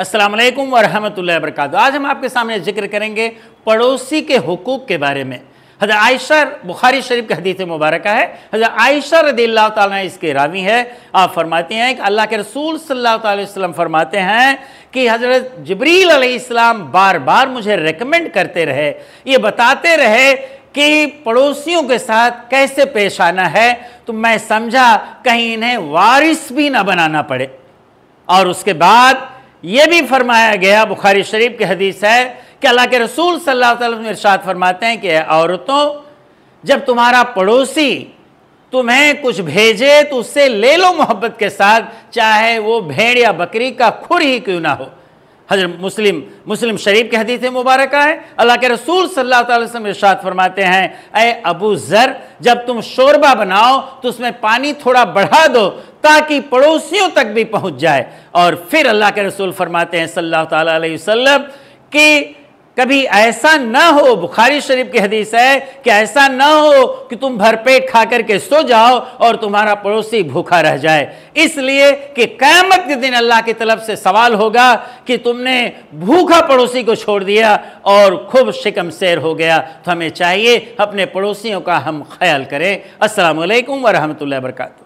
असलकम वरहमल वरक आज हम आपके सामने जिक्र करेंगे पड़ोसी के हकूक़ के बारे में हज़र आयशा बुखारी शरीफ की हदीत मुबारक है हज़र आयशा रदी अल्लाह इसके रावी है आप फरमाते हैं कि अल्लाह के रसूल सल्लल्लाहु अलैहि वसल्लम फरमाते हैं कि हज़रत जबरील अलैहिस्सलाम बार बार मुझे रिकमेंड करते रहे ये बताते रहे कि पड़ोसियों के साथ कैसे पेश आना है तो मैं समझा कहीं इन्हें वारिस भी ना बनाना पड़े और उसके बाद ये भी फरमाया गया बुखारी शरीफ की हदीस है कि अल्लाह के रसूल सल्लल्लाहु अलैहि वसल्लम इरशाद फरमाते हैं कि औरतों जब तुम्हारा पड़ोसी तुम्हें कुछ भेजे तो उससे ले लो मोहब्बत के साथ चाहे वो भेड़ या बकरी का खुर ही क्यों ना हो हजर मुस्लिम मुस्लिम शरीफ के हदीस मुबारक है अल्लाह के रसूल सल्लल्लाहु अलैहि वसल्लम इरशाद फरमाते हैं अबू ज़र जब तुम शोरबा बनाओ तो उसमें पानी थोड़ा बढ़ा दो ताकि पड़ोसियों तक भी पहुंच जाए और फिर अल्लाह के रसूल फरमाते हैं सल्लल्लाहु अलैहि वसल्लम कि कभी ऐसा ना हो बुखारी शरीफ की हदीस है कि ऐसा ना हो कि तुम भरपेट खा करके सो जाओ और तुम्हारा पड़ोसी भूखा रह जाए इसलिए कि क़यामत के दिन अल्लाह की तलब से सवाल होगा कि तुमने भूखा पड़ोसी को छोड़ दिया और खूब शिकम सैर हो गया तो हमें चाहिए अपने पड़ोसियों का हम ख्याल करें असलकम वरहमत वर्का